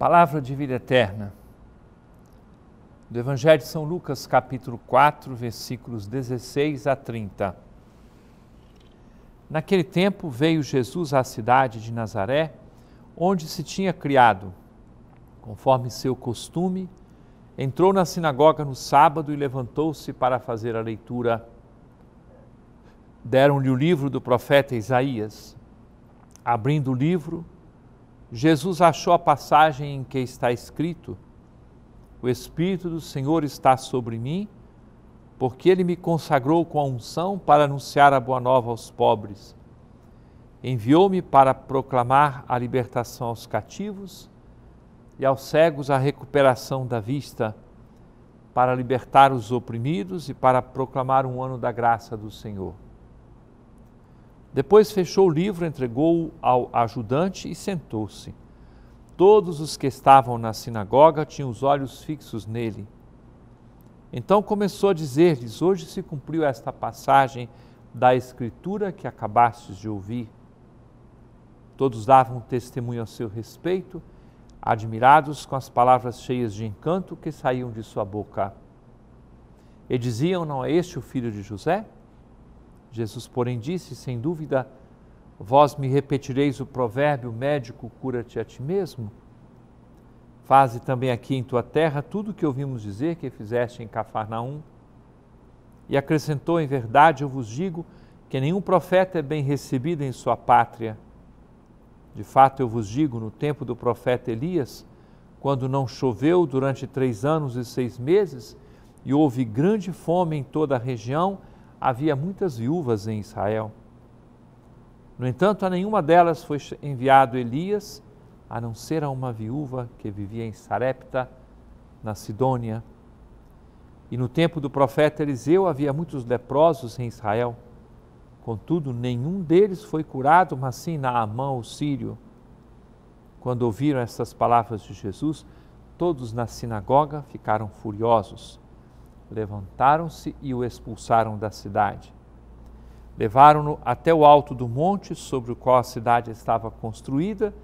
Palavra de vida eterna. Do Evangelho de São Lucas, capítulo 4, versículos 16 a 30. Naquele tempo veio Jesus à cidade de Nazaré, onde se tinha criado. Conforme seu costume, entrou na sinagoga no sábado e levantou-se para fazer a leitura. Deram-lhe o livro do profeta Isaías. Abrindo o livro, Jesus achou a passagem em que está escrito: O Espírito do Senhor está sobre mim, porque ele me consagrou com a unção para anunciar a boa nova aos pobres. Enviou-me para proclamar a libertação aos cativos e aos cegos a recuperação da vista, para libertar os oprimidos e para proclamar um ano da graça do Senhor. Depois fechou o livro, entregou-o ao ajudante e sentou-se. Todos os que estavam na sinagoga tinham os olhos fixos nele. Então começou a dizer-lhes: Hoje se cumpriu esta passagem da Escritura que acabastes de ouvir. Todos davam testemunho a seu respeito, admirados com as palavras cheias de encanto que saíam de sua boca. E diziam: Não é este o filho de José? Jesus, porém, disse: Sem dúvida, vós me repetireis o provérbio: médico, cura-te a ti mesmo. Faze também aqui em tua terra tudo o que ouvimos dizer que fizeste em Cafarnaum. E acrescentou: Em verdade, eu vos digo que nenhum profeta é bem recebido em sua pátria. De fato, eu vos digo: no tempo do profeta Elias, quando não choveu durante três anos e seis meses, e houve grande fome em toda a região, havia muitas viúvas em Israel. No entanto, a nenhuma delas foi enviado Elias, a não ser a uma viúva que vivia em Sarepta, na Sidônia. E no tempo do profeta Eliseu havia muitos leprosos em Israel. Contudo, nenhum deles foi curado, mas sim Naamã, o sírio. Quando ouviram estas palavras de Jesus, todos na sinagoga ficaram furiosos levantaram-se e o expulsaram da cidade. Levaram-no até o alto do monte sobre o qual a cidade estava construída,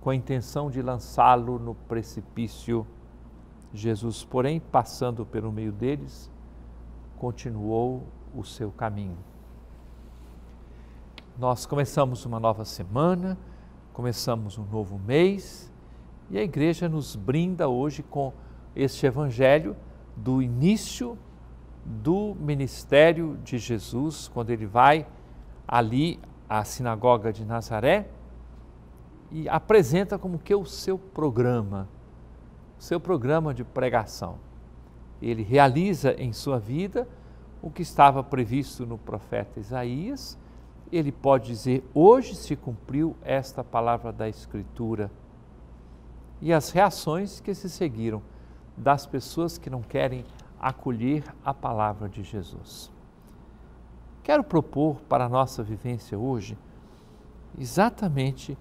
com a intenção de lançá-lo no precipício. Jesus, porém, passando pelo meio deles, continuou o seu caminho. Nós começamos uma nova semana, começamos um novo mês e a igreja nos brinda hoje com este evangelho do início do ministério de Jesus, quando ele vai ali à sinagoga de Nazaré e apresenta como que o seu programa, o seu programa de pregação. Ele realiza em sua vida o que estava previsto no profeta Isaías. Ele pode dizer: hoje se cumpriu esta palavra da Escritura. E as reações que se seguiram das pessoas que não querem acolher a palavra de Jesus. Quero propor para a nossa vivência hoje exatamente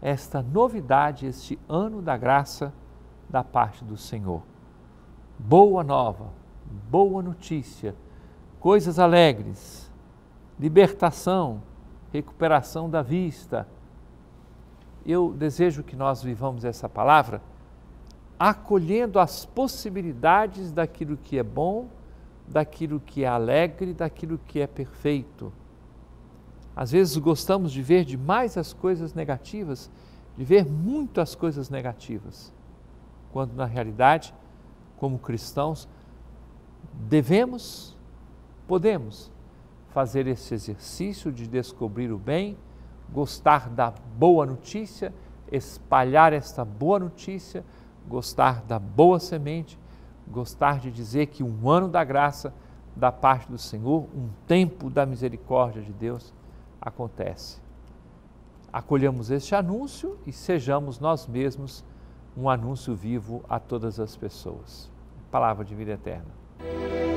esta novidade, este ano da graça da parte do Senhor. Boa nova, boa notícia, coisas alegres, libertação, recuperação da vista. Eu desejo que nós vivamos essa palavra acolhendo as possibilidades daquilo que é bom, daquilo que é alegre, daquilo que é perfeito. Às vezes gostamos de ver demais as coisas negativas, de ver muito as coisas negativas, quando na realidade, como cristãos, devemos, podemos fazer esse exercício de descobrir o bem, gostar da boa notícia, espalhar esta boa notícia gostar da boa semente, gostar de dizer que um ano da graça da parte do Senhor, um tempo da misericórdia de Deus acontece. Acolhamos este anúncio e sejamos nós mesmos um anúncio vivo a todas as pessoas. Palavra de vida eterna.